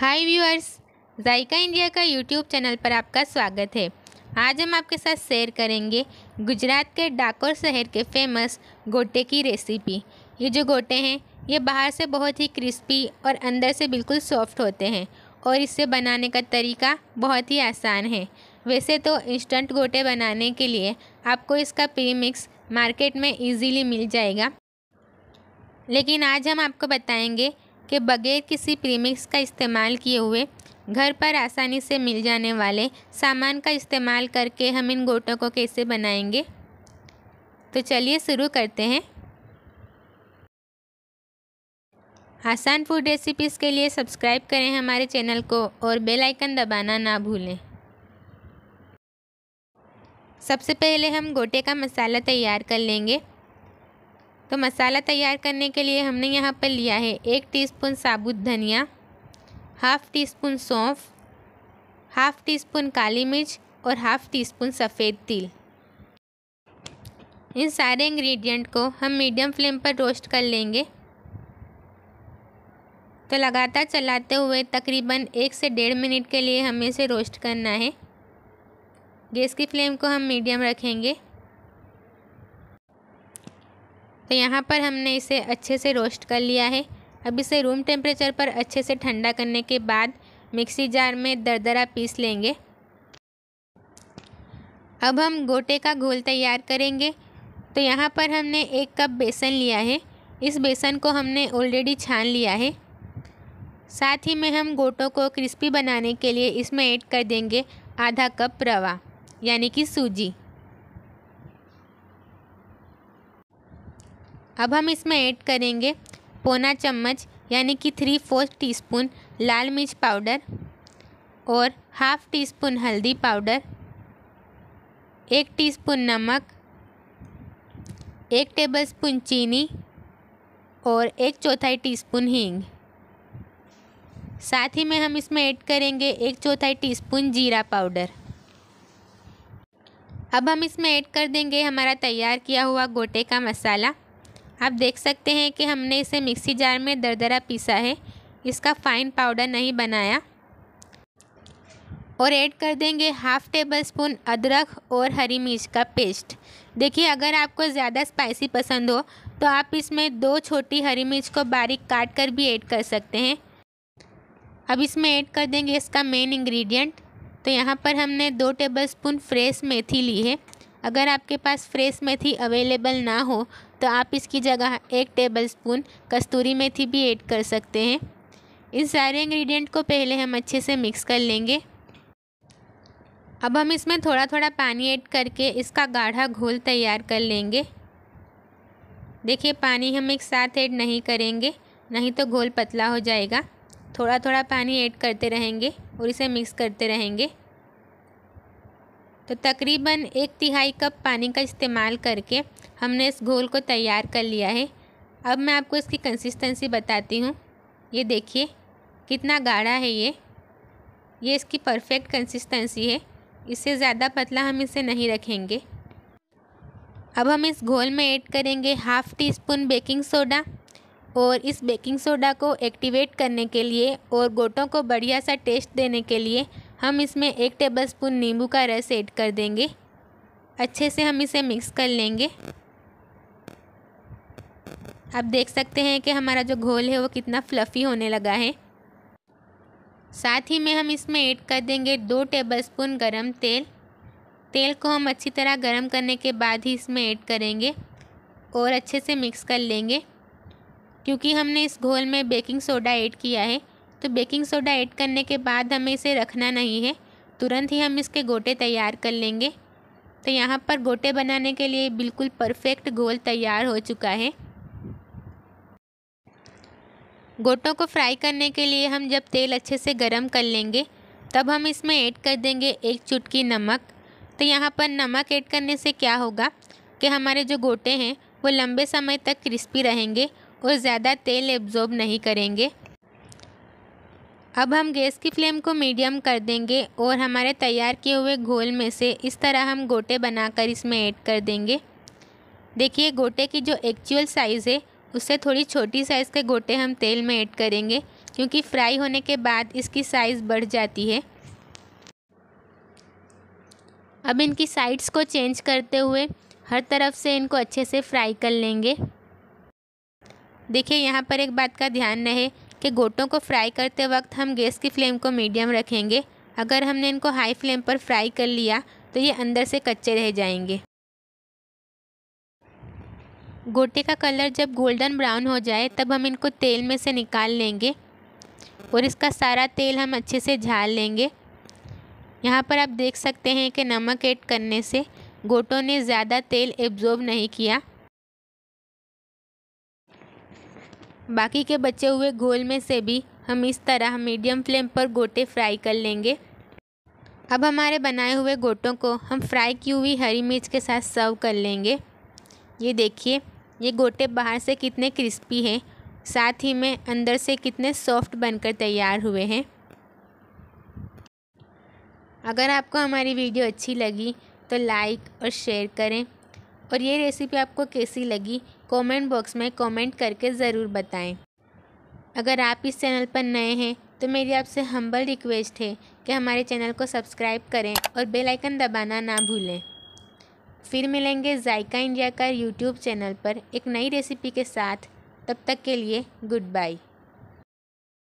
हाय viewers Zaika India का YouTube channel पर आपका स्वागत है आज हम आपके साथ शेयर करेंगे गुजरात के डाकोर शहर के फेमस गोटे की रेसिपी ये जो गोटे हैं ये बाहर से बहुत ही क्रिस्पी और अंदर से बिल्कुल सॉफ्ट होते हैं और इसे बनाने का तरीका बहुत ही आसान है वैसे तो इंस्टेंट गोटे बनाने के लिए आपको इसका प्री मिक्स मार्केट में ईजीली मिल जाएगा लेकिन आज हम आपको बताएंगे के बगैर किसी प्रीमिक्स का इस्तेमाल किए हुए घर पर आसानी से मिल जाने वाले सामान का इस्तेमाल करके हम इन गोटों को कैसे बनाएंगे तो चलिए शुरू करते हैं आसान फूड रेसिपीज़ के लिए सब्सक्राइब करें हमारे चैनल को और बेल आइकन दबाना ना भूलें सबसे पहले हम गोटे का मसाला तैयार कर लेंगे तो मसाला तैयार करने के लिए हमने यहाँ पर लिया है एक टीस्पून साबुत धनिया हाफ़ टी स्पून सौंफ हाफ़ टी स्पून काली मिर्च और हाफ़ टी स्पून सफ़ेद तिल इन सारे इंग्रेडिएंट को हम मीडियम फ्लेम पर रोस्ट कर लेंगे तो लगातार चलाते हुए तकरीबन एक से डेढ़ मिनट के लिए हमें इसे रोस्ट करना है गैस की फ्लेम को हम मीडियम रखेंगे तो यहाँ पर हमने इसे अच्छे से रोस्ट कर लिया है अब इसे रूम टेम्परेचर पर अच्छे से ठंडा करने के बाद मिक्सी जार में दरदरा पीस लेंगे अब हम गोटे का घोल तैयार करेंगे तो यहाँ पर हमने एक कप बेसन लिया है इस बेसन को हमने ऑलरेडी छान लिया है साथ ही में हम गोटों को क्रिस्पी बनाने के लिए इसमें ऐड कर देंगे आधा कप रवा यानी कि सूजी अब हम इसमें ऐड करेंगे पौना चम्मच यानी कि थ्री फोर्थ टीस्पून लाल मिर्च पाउडर और हाफ टी स्पून हल्दी पाउडर एक टीस्पून नमक एक टेबलस्पून चीनी और एक चौथाई टीस्पून हींग साथ ही में हम इसमें ऐड करेंगे एक चौथाई टीस्पून जीरा पाउडर अब हम इसमें ऐड कर देंगे हमारा तैयार किया हुआ गोटे का मसाला आप देख सकते हैं कि हमने इसे मिक्सी जार में दरदरा पीसा है इसका फ़ाइन पाउडर नहीं बनाया और ऐड कर देंगे हाफ़ टेबल स्पून अदरक और हरी मिर्च का पेस्ट देखिए अगर आपको ज़्यादा स्पाइसी पसंद हो तो आप इसमें दो छोटी हरी मिर्च को बारीक काट कर भी ऐड कर सकते हैं अब इसमें ऐड कर देंगे इसका मेन इंग्रेडिएंट तो यहाँ पर हमने दो टेबलस्पून फ्रेश मेथी ली है अगर आपके पास फ्रेश मेथी अवेलेबल ना हो तो आप इसकी जगह एक टेबल स्पून कस्तूरी मेथी भी ऐड कर सकते हैं इन सारे इंग्रेडिएंट को पहले हम अच्छे से मिक्स कर लेंगे अब हम इसमें थोड़ा थोड़ा पानी ऐड करके इसका गाढ़ा घोल तैयार कर लेंगे देखिए पानी हम एक साथ ऐड नहीं करेंगे नहीं तो घोल पतला हो जाएगा थोड़ा थोड़ा पानी ऐड करते रहेंगे और इसे मिक्स करते रहेंगे तो तकरीबन एक तिहाई कप पानी का इस्तेमाल करके हमने इस घोल को तैयार कर लिया है अब मैं आपको इसकी कंसिस्टेंसी बताती हूँ ये देखिए कितना गाढ़ा है ये ये इसकी परफेक्ट कंसिस्टेंसी है इससे ज़्यादा पतला हम इसे नहीं रखेंगे अब हम इस घोल में ऐड करेंगे half teaspoon baking soda और इस बेकिंग सोडा को एक्टिवेट करने के लिए और गोटों को बढ़िया सा टेस्ट देने के लिए हम इसमें एक टेबलस्पून नींबू का रस ऐड कर देंगे अच्छे से हम इसे मिक्स कर लेंगे आप देख सकते हैं कि हमारा जो घोल है वो कितना फ्लफ़ी होने लगा है साथ ही में हम इसमें ऐड कर देंगे दो टेबलस्पून गरम तेल तेल को हम अच्छी तरह गरम करने के बाद ही इसमें ऐड करेंगे और अच्छे से मिक्स कर लेंगे क्योंकि हमने इस घोल में बेकिंग सोडा ऐड किया है तो बेकिंग सोडा ऐड करने के बाद हमें इसे रखना नहीं है तुरंत ही हम इसके गोटे तैयार कर लेंगे तो यहाँ पर गोटे बनाने के लिए बिल्कुल परफेक्ट घोल तैयार हो चुका है गोटों को फ्राई करने के लिए हम जब तेल अच्छे से गर्म कर लेंगे तब हम इसमें ऐड कर देंगे एक चुटकी नमक तो यहाँ पर नमक ऐड करने से क्या होगा कि हमारे जो गोटे हैं वो लंबे समय तक क्रिस्पी रहेंगे और ज़्यादा तेल एब्जॉर्ब नहीं करेंगे अब हम गैस की फ्लेम को मीडियम कर देंगे और हमारे तैयार किए हुए घोल में से इस तरह हम गोटे बनाकर इसमें ऐड कर देंगे देखिए गोटे की जो एक्चुअल साइज़ है उससे थोड़ी छोटी साइज़ के गोटे हम तेल में ऐड करेंगे क्योंकि फ्राई होने के बाद इसकी साइज़ बढ़ जाती है अब इनकी साइड्स को चेंज करते हुए हर तरफ से इनको अच्छे से फ्राई कर लेंगे देखिए यहाँ पर एक बात का ध्यान रहे कि गोटों को फ्राई करते वक्त हम गैस की फ्लेम को मीडियम रखेंगे अगर हमने इनको हाई फ्लेम पर फ्राई कर लिया तो ये अंदर से कच्चे रह जाएंगे गोटे का कलर जब गोल्डन ब्राउन हो जाए तब हम इनको तेल में से निकाल लेंगे और इसका सारा तेल हम अच्छे से झाल लेंगे यहाँ पर आप देख सकते हैं कि नमक ऐड करने से गोटों ने ज़्यादा तेल एब्जॉर्ब नहीं किया बाकी के बचे हुए घोल में से भी हम इस तरह मीडियम फ्लेम पर गोटे फ्राई कर लेंगे अब हमारे बनाए हुए गोटों को हम फ्राई की हुई हरी मिर्च के साथ सर्व कर लेंगे ये देखिए ये गोटे बाहर से कितने क्रिस्पी हैं साथ ही में अंदर से कितने सॉफ्ट बनकर तैयार हुए हैं अगर आपको हमारी वीडियो अच्छी लगी तो लाइक और शेयर करें और ये रेसिपी आपको कैसी लगी कमेंट बॉक्स में कमेंट करके ज़रूर बताएं अगर आप इस चैनल पर नए हैं तो मेरी आपसे हम्बल रिक्वेस्ट है कि हमारे चैनल को सब्सक्राइब करें और बेल आइकन दबाना ना भूलें फिर मिलेंगे जायका इंडिया का यूट्यूब चैनल पर एक नई रेसिपी के साथ तब तक के लिए गुड बाय